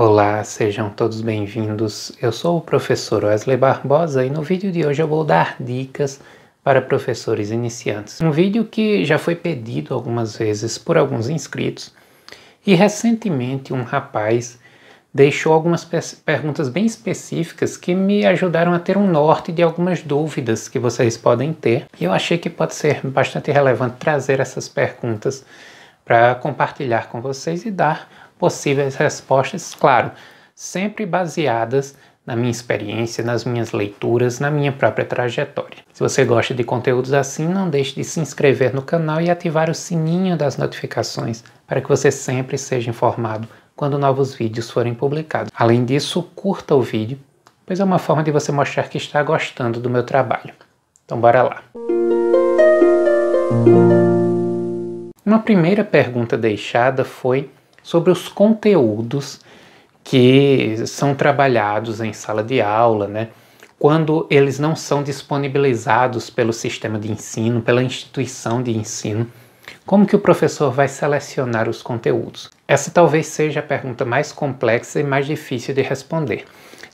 Olá, sejam todos bem-vindos. Eu sou o professor Wesley Barbosa e no vídeo de hoje eu vou dar dicas para professores iniciantes. Um vídeo que já foi pedido algumas vezes por alguns inscritos e recentemente um rapaz deixou algumas perguntas bem específicas que me ajudaram a ter um norte de algumas dúvidas que vocês podem ter. E eu achei que pode ser bastante relevante trazer essas perguntas para compartilhar com vocês e dar possíveis respostas, claro, sempre baseadas na minha experiência, nas minhas leituras, na minha própria trajetória. Se você gosta de conteúdos assim, não deixe de se inscrever no canal e ativar o sininho das notificações para que você sempre seja informado quando novos vídeos forem publicados. Além disso, curta o vídeo, pois é uma forma de você mostrar que está gostando do meu trabalho. Então bora lá. Uma primeira pergunta deixada foi sobre os conteúdos que são trabalhados em sala de aula, né? quando eles não são disponibilizados pelo sistema de ensino, pela instituição de ensino, como que o professor vai selecionar os conteúdos? Essa talvez seja a pergunta mais complexa e mais difícil de responder.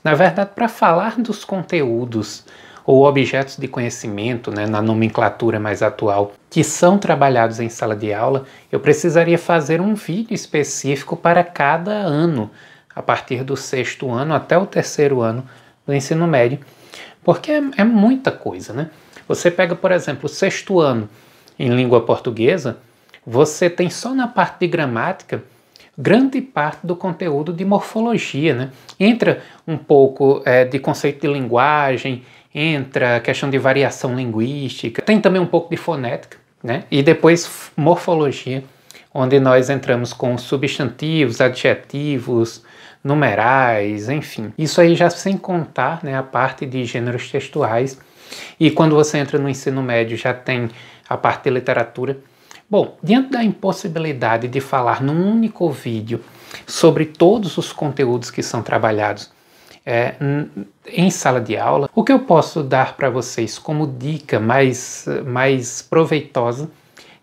Na verdade, para falar dos conteúdos ou objetos de conhecimento, né, na nomenclatura mais atual, que são trabalhados em sala de aula, eu precisaria fazer um vídeo específico para cada ano, a partir do sexto ano até o terceiro ano do ensino médio, porque é, é muita coisa, né? Você pega, por exemplo, o sexto ano em língua portuguesa, você tem só na parte de gramática grande parte do conteúdo de morfologia. Né? Entra um pouco é, de conceito de linguagem, entra a questão de variação linguística, tem também um pouco de fonética, né? E depois morfologia, onde nós entramos com substantivos, adjetivos, numerais, enfim. Isso aí já sem contar né, a parte de gêneros textuais. E quando você entra no ensino médio, já tem a parte de literatura. Bom, diante da impossibilidade de falar num único vídeo sobre todos os conteúdos que são trabalhados é, em sala de aula, o que eu posso dar para vocês como dica mais, mais proveitosa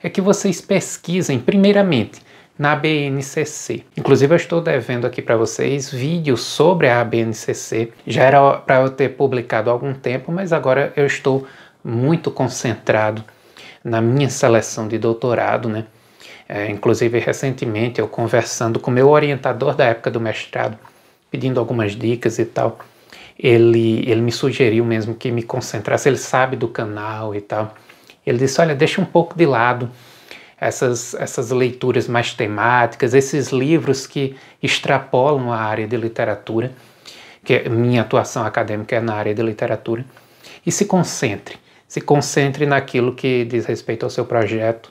é que vocês pesquisem, primeiramente, na BNCC. Inclusive, eu estou devendo aqui para vocês vídeos sobre a BNCC. Já era para eu ter publicado há algum tempo, mas agora eu estou muito concentrado na minha seleção de doutorado, né? É, inclusive, recentemente, eu conversando com meu orientador da época do mestrado, pedindo algumas dicas e tal, ele, ele me sugeriu mesmo que me concentrasse, ele sabe do canal e tal. Ele disse: Olha, deixa um pouco de lado essas, essas leituras mais temáticas, esses livros que extrapolam a área de literatura, que é, minha atuação acadêmica é na área de literatura, e se concentre. Se concentre naquilo que diz respeito ao seu projeto,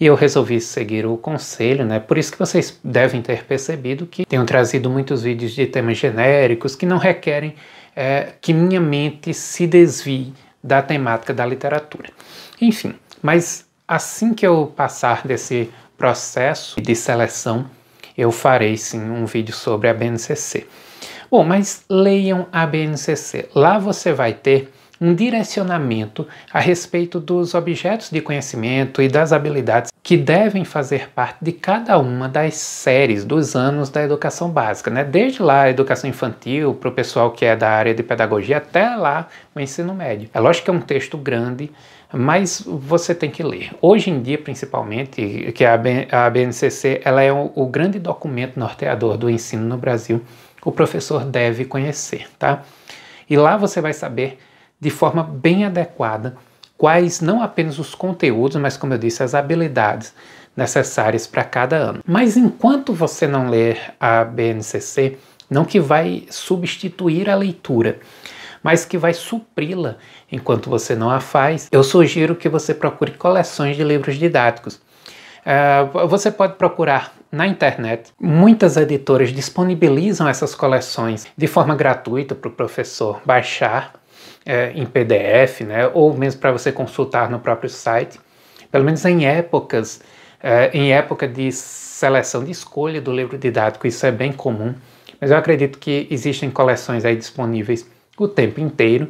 e eu resolvi seguir o conselho, né? Por isso que vocês devem ter percebido que tenho trazido muitos vídeos de temas genéricos que não requerem é, que minha mente se desvie da temática da literatura. Enfim, mas assim que eu passar desse processo de seleção, eu farei sim um vídeo sobre a BNCC. Bom, mas leiam a BNCC. Lá você vai ter um direcionamento a respeito dos objetos de conhecimento e das habilidades que devem fazer parte de cada uma das séries dos anos da educação básica, né? desde lá a educação infantil, para o pessoal que é da área de pedagogia, até lá o ensino médio. É lógico que é um texto grande, mas você tem que ler. Hoje em dia, principalmente, que a BNCC ela é o, grande documento norteador do ensino no Brasil, o professor deve conhecer, tá? E lá você vai saber de forma bem adequada quais não apenas os conteúdos, mas como eu disse, as habilidades necessárias para cada ano. Mas enquanto você não ler a BNCC, não que vai substituir a leitura, mas que vai supri-la enquanto você não a faz, eu sugiro que você procure coleções de livros didáticos. Uh, você pode procurar na internet. Muitas editoras disponibilizam essas coleções de forma gratuita para o professor baixar é, em PDF, né, ou mesmo para você consultar no próprio site. Pelo menos em épocas, é, em época de seleção de escolha do livro didático, isso é bem comum. Mas eu acredito que existem coleções aí disponíveis o tempo inteiro.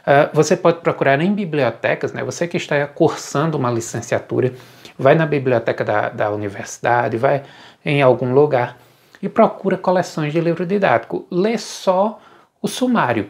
Uh, você pode procurar em bibliotecas, né? Você que está cursando uma licenciatura, vai na biblioteca da, da universidade, vai em algum lugar e procura coleções de livro didático. Lê só o sumário.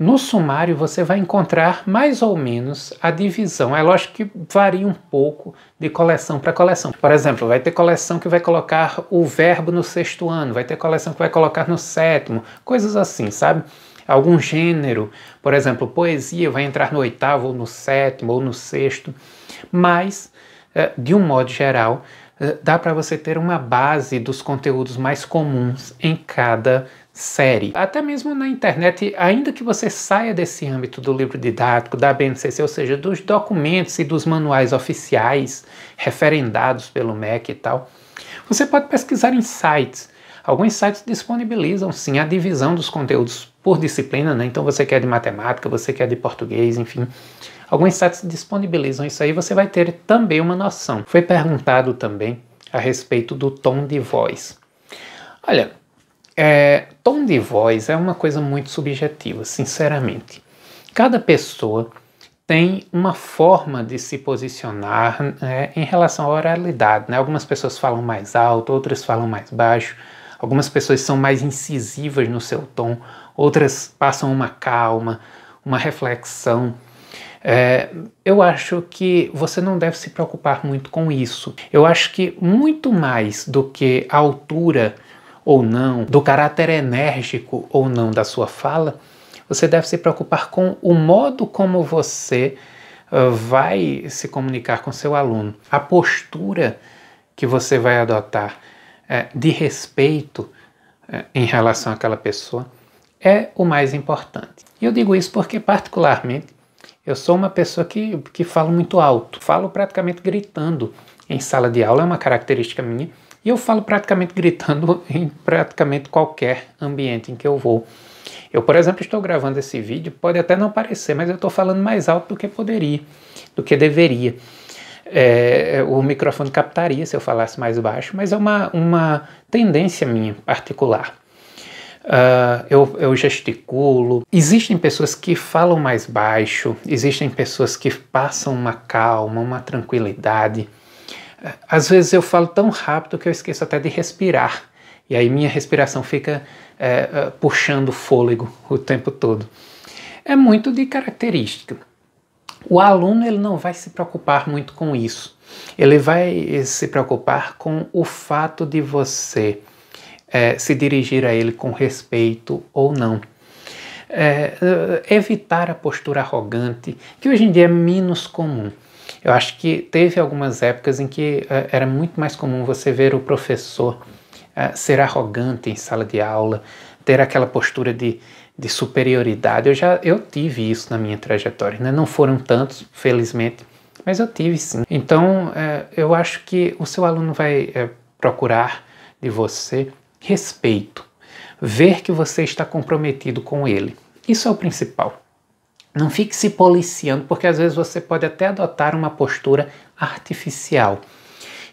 No sumário você vai encontrar mais ou menos a divisão. É lógico que varia um pouco de coleção para coleção. Por exemplo, vai ter coleção que vai colocar o verbo no sexto ano, vai ter coleção que vai colocar no sétimo, coisas assim, sabe? Algum gênero, por exemplo, poesia vai entrar no oitavo, ou no sétimo, ou no sexto. Mas, eh, de um modo geral, eh, dá para você ter uma base dos conteúdos mais comuns em cada série. Até mesmo na internet, ainda que você saia desse âmbito do livro didático, da BNCC, ou seja, dos documentos e dos manuais oficiais referendados pelo MEC e tal, você pode pesquisar em sites. Alguns sites disponibilizam sim a divisão dos conteúdos por disciplina, né? Então você quer é de matemática, você quer é de português, enfim. Alguns sites disponibilizam isso aí, você vai ter também uma noção. Foi perguntado também a respeito do tom de voz. Olha, é, tom de voz é uma coisa muito subjetiva, sinceramente. Cada pessoa tem uma forma de se posicionar né, em relação à oralidade. Né? Algumas pessoas falam mais alto, outras falam mais baixo, algumas pessoas são mais incisivas no seu tom, outras passam uma calma, uma reflexão. É, eu acho que você não deve se preocupar muito com isso. Eu acho que muito mais do que a altura ou não, do caráter enérgico ou não da sua fala, você deve se preocupar com o modo como você ah, vai se comunicar com seu aluno, a postura que você vai adotar eh, de respeito eh, em relação àquela pessoa é o mais importante. E eu digo isso porque, particularmente, eu sou uma pessoa que, que falo muito alto, falo praticamente gritando em sala de aula, é uma característica minha. E eu falo praticamente gritando em praticamente qualquer ambiente em que eu vou. Eu, por exemplo, estou gravando esse vídeo, pode até não parecer, mas eu estou falando mais alto do que poderia, do que deveria. É, o microfone captaria se eu falasse mais baixo, mas é uma, uma tendência minha particular. Uh, eu, eu, gesticulo. Existem pessoas que falam mais baixo, existem pessoas que passam uma calma, uma tranquilidade às vezes eu falo tão rápido que eu esqueço até de respirar. E aí minha respiração fica é, é, puxando fôlego o tempo todo. É muito de característica. O aluno ele não vai se preocupar muito com isso. Ele vai se preocupar com o fato de você é, se dirigir a ele com respeito ou não. É, é evitar a postura arrogante, que hoje em dia é menos comum. Eu acho que teve algumas épocas em que uh, era muito mais comum você ver o professor uh, ser arrogante em sala de aula, ter aquela postura de, de superioridade. Eu já eu tive isso na minha trajetória, né? não foram tantos, felizmente, mas eu tive sim. Então eh, eu acho que o seu aluno vai procurar de você respeito, ver que você está comprometido com ele. Isso é o principal. Não fique se policiando, porque às vezes você pode até adotar uma postura artificial.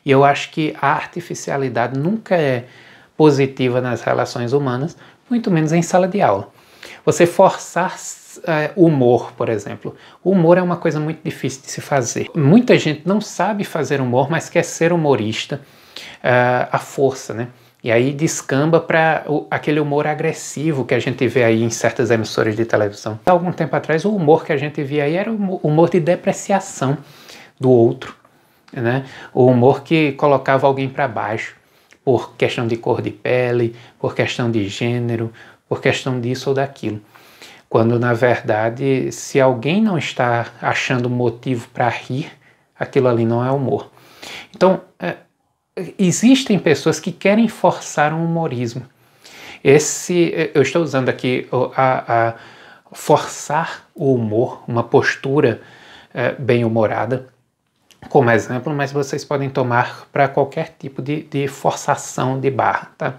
E eu acho que a artificialidade nunca é positiva nas relações humanas, muito menos em sala de aula. Você forçar é, humor, por exemplo. O humor é uma coisa muito difícil de se fazer. Muita gente não sabe fazer humor, mas quer ser humorista. É, força, né? E aí descamba para aquele humor agressivo que a gente vê aí em certas emissoras de televisão. Há algum tempo atrás, o humor que a gente via aí era o humor de depreciação do outro, né? O humor que colocava alguém para baixo por questão de cor de pele, por questão de gênero, por questão disso ou daquilo. Quando na verdade, se alguém não está achando motivo para rir, aquilo ali não é humor. Então, é, existem pessoas que querem forçar um humorismo. Esse, eh, eu estou usando aqui a, a forçar o humor, uma postura é, bem-humorada, como exemplo, mas vocês podem tomar para qualquer tipo de, de forçação de barra, tá?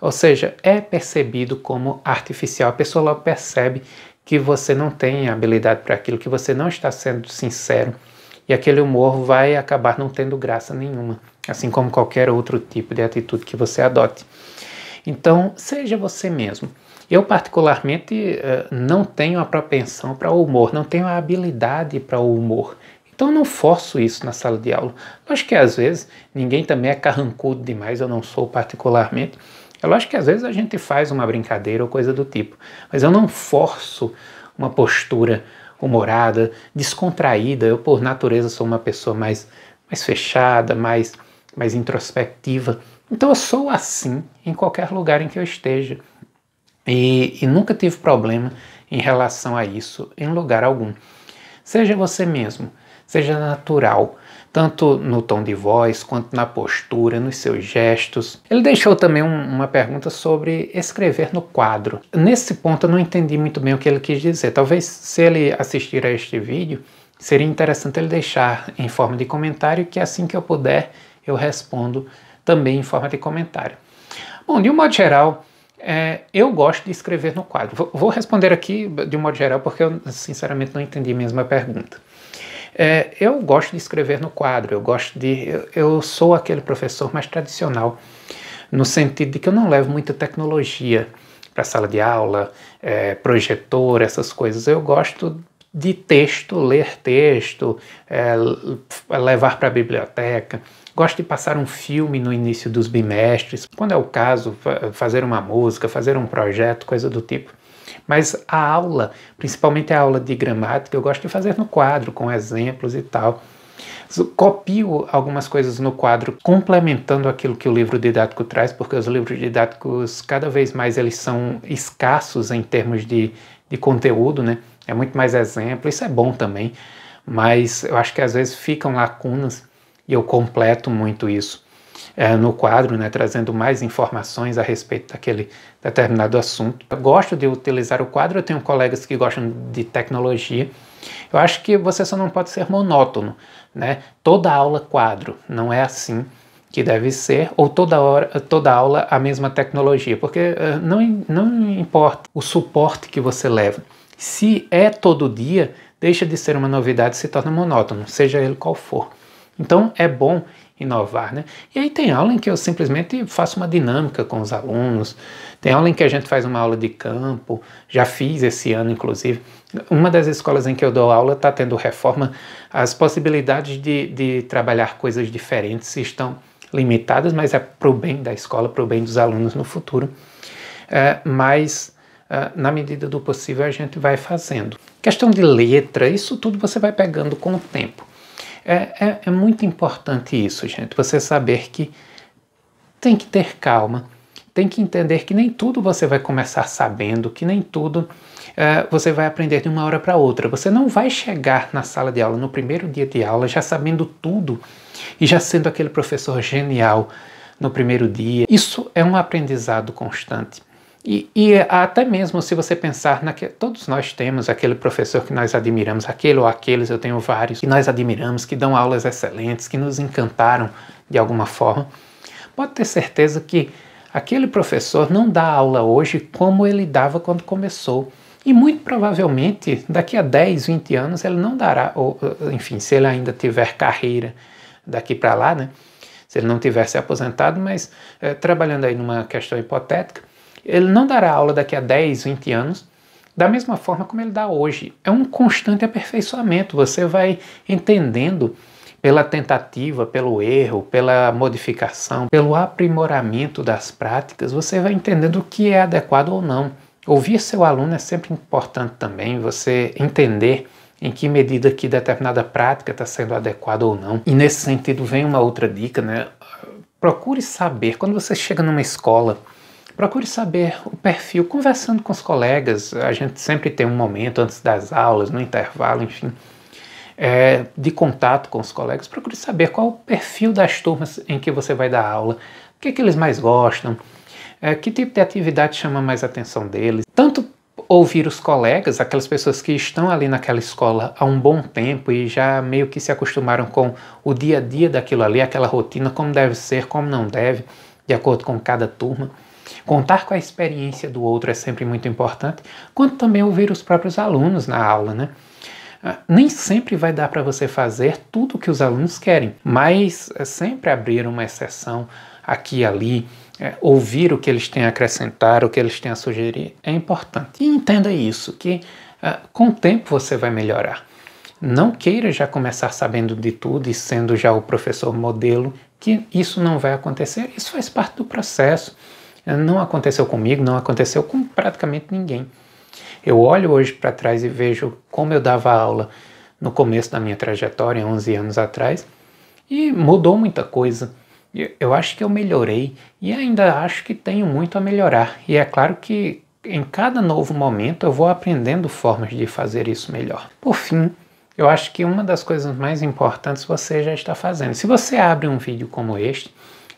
Ou seja, é percebido como artificial. A pessoa logo percebe que você não tem habilidade para aquilo, que você não está sendo sincero e aquele humor vai acabar não tendo graça nenhuma, assim como qualquer outro tipo de atitude que você adote. Então, seja você mesmo. Eu, particularmente, eh, não tenho a propensão para o humor, não tenho a habilidade para o humor. Então, eu não forço isso na sala de aula. Acho que às vezes ninguém também é carrancudo demais, eu não sou particularmente. Eu acho que às vezes a gente faz uma brincadeira ou coisa do tipo, mas eu não forço uma postura humorada, descontraída. Eu, por natureza, sou uma pessoa mais, mais fechada, mais, mais introspectiva. Então, eu sou assim em qualquer lugar em que eu esteja. E, e nunca tive problema em relação a isso em lugar algum. Seja você mesmo seja natural, tanto no tom de voz quanto na postura, nos seus gestos. Ele deixou também um, uma pergunta sobre escrever no quadro. Nesse ponto eu não entendi muito bem o que ele quis dizer. Talvez se ele assistir a este vídeo, seria interessante ele deixar em forma de comentário, que assim que eu puder eu respondo também em forma de comentário. Bom, de um modo geral, é, eu gosto de escrever no quadro. Vou responder aqui de um modo geral porque eu sinceramente não entendi mesmo a pergunta. É, eu gosto de escrever no quadro, eu gosto de. Eu, eu, sou aquele professor mais tradicional, no sentido de que eu não levo muita tecnologia para a sala de aula, é, projetor, essas coisas. Eu gosto de texto, ler texto, é, levar para a biblioteca. Gosto de passar um filme no início dos bimestres, quando é o caso, fazer uma música, fazer um projeto, coisa do tipo. Mas a aula, principalmente a aula de gramática, eu gosto de fazer no quadro, com exemplos e tal. Copio algumas coisas no quadro, complementando aquilo que o livro didático traz, porque os livros didáticos, cada vez mais, eles são escassos em termos de, de conteúdo, né? É muito mais exemplo, isso é bom também, mas eu acho que às vezes ficam lacunas e eu completo muito isso é, no quadro, né, trazendo mais informações a respeito daquele determinado assunto. Eu gosto de utilizar o quadro, eu tenho colegas que gostam de tecnologia. Eu acho que você só não pode ser monótono, né? Toda aula quadro, não é assim que deve ser, ou toda, hora, toda aula a mesma tecnologia, porque eh, não, não importa o suporte que você leva. Se é todo dia, deixa de ser uma novidade e se torna monótono, seja ele qual for. Então é bom inovar, né? E aí tem aula em que eu simplesmente faço uma dinâmica com os alunos, tem aula em que a gente faz uma aula de campo, já fiz esse ano, inclusive. Uma das escolas em que eu dou aula está tendo reforma, as possibilidades de, de trabalhar coisas diferentes estão limitadas, mas é para o bem da escola, para o bem dos alunos no futuro. É, mas, é, na medida do possível, a gente vai fazendo. Questão de letra, isso tudo você vai pegando com o tempo. É, é, é muito importante isso, gente, você saber que tem que ter calma, tem que entender que nem tudo você vai começar sabendo, que nem tudo é, você vai aprender de uma hora para outra. Você não vai chegar na sala de aula, no primeiro dia de aula, já sabendo tudo e já sendo aquele professor genial no primeiro dia. Isso é um aprendizado constante. E, e, até mesmo se você pensar que todos nós temos aquele professor que nós admiramos, aquele ou aqueles, eu tenho vários, que nós admiramos, que dão aulas excelentes, que nos encantaram de alguma forma. Pode ter certeza que aquele professor não dá aula hoje como ele dava quando começou. E muito provavelmente, daqui a 10, 20 anos, ele não dará, ou, eh, enfim, se ele ainda tiver carreira daqui para lá, né? Se ele não tiver se aposentado, mas é, trabalhando aí numa questão hipotética, ele não dará aula daqui a 10, 20 anos da mesma forma como ele dá hoje. É um constante aperfeiçoamento. Você vai entendendo pela tentativa, pelo erro, pela modificação, pelo aprimoramento das práticas, você vai entendendo o que é adequado ou não. Ouvir seu aluno é sempre importante também, você entender em que medida que determinada prática está sendo adequada ou não. E nesse sentido vem uma outra dica, né? Procure saber, quando você chega numa escola, procure saber o perfil conversando com os colegas. A gente sempre tem um momento antes das aulas, no intervalo, enfim, é, de contato com os colegas. Procure saber qual o perfil das turmas em que você vai dar aula, o que, é que eles mais gostam, é, que tipo de atividade chama mais atenção deles. Tanto ouvir os colegas, aquelas pessoas que estão ali naquela escola há um bom tempo e já meio que se acostumaram com o dia a dia daquilo ali, aquela rotina, como deve ser, como não deve, de acordo com cada turma. Contar com a experiência do outro é sempre muito importante, quanto também ouvir os próprios alunos na aula, né? Ah, nem sempre vai dar para você fazer tudo o que os alunos querem, mas é sempre abrir uma exceção aqui e ali, é, ouvir o que eles têm a acrescentar, o que eles têm a sugerir, é importante. E entenda isso, que ah, com o tempo você vai melhorar. Não queira já começar sabendo de tudo e sendo já o professor modelo, que isso não vai acontecer, isso faz parte do processo. Não aconteceu comigo, não aconteceu com praticamente ninguém. Eu olho hoje para trás e vejo como eu dava aula no começo da minha trajetória, 11 anos atrás, e mudou muita coisa. Eu acho que eu melhorei e ainda acho que tenho muito a melhorar. E é claro que em cada novo momento eu vou aprendendo formas de fazer isso melhor. Por fim, eu acho que uma das coisas mais importantes você já está fazendo. Se você abre um vídeo como este,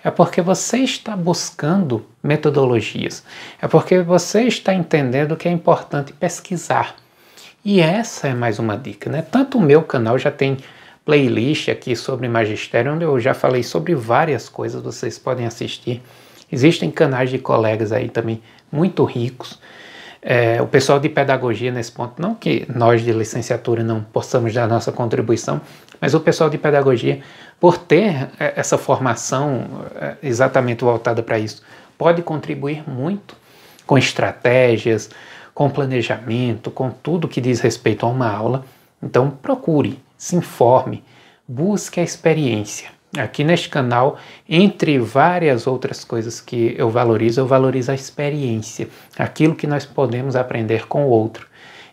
é porque você está buscando metodologias, é porque você está entendendo que é importante pesquisar. E essa é mais uma dica, né? Tanto o meu canal já tem playlist aqui sobre magistério, onde eu já falei sobre várias coisas, vocês podem assistir. Existem canais de colegas aí também muito ricos é, o pessoal de pedagogia nesse ponto, não que nós de licenciatura não possamos dar nossa contribuição, mas o pessoal de pedagogia, por ter é, essa formação é, exatamente voltada para isso, pode contribuir muito com estratégias, com planejamento, com tudo que diz respeito a uma aula. Então, procure, se informe, busque a experiência. Aqui neste canal, entre várias outras coisas que eu valorizo, eu valorizo a experiência, aquilo que nós podemos aprender com o outro.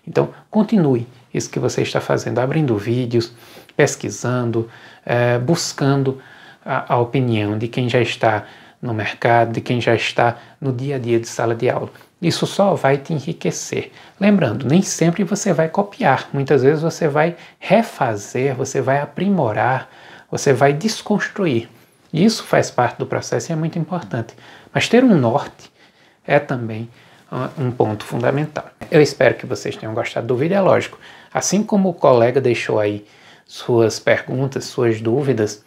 Então, continue isso que você está fazendo, abrindo vídeos, pesquisando, é, buscando a, a opinião de quem já está no mercado, de quem já está no dia a dia de sala de aula. Isso só vai te enriquecer. Lembrando, nem sempre você vai copiar, muitas vezes você vai refazer, você vai aprimorar você vai desconstruir. Isso faz parte do processo e é muito importante. Mas ter um norte é também ah, um ponto fundamental. Eu espero que vocês tenham gostado do vídeo, é lógico. Assim como o colega deixou aí suas perguntas, suas dúvidas,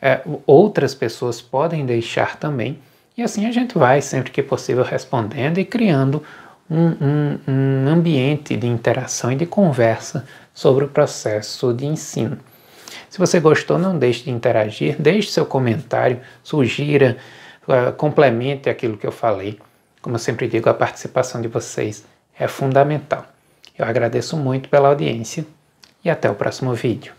é, outras pessoas podem deixar também. E assim a gente vai, sempre que possível, respondendo e criando um, um, um ambiente de interação e de conversa sobre o processo de ensino. Se você gostou, não deixe de interagir, deixe seu comentário, sugira, ah, complemente aquilo que eu falei. Como eu sempre digo, a participação de vocês é fundamental. Eu agradeço muito pela audiência e até o próximo vídeo.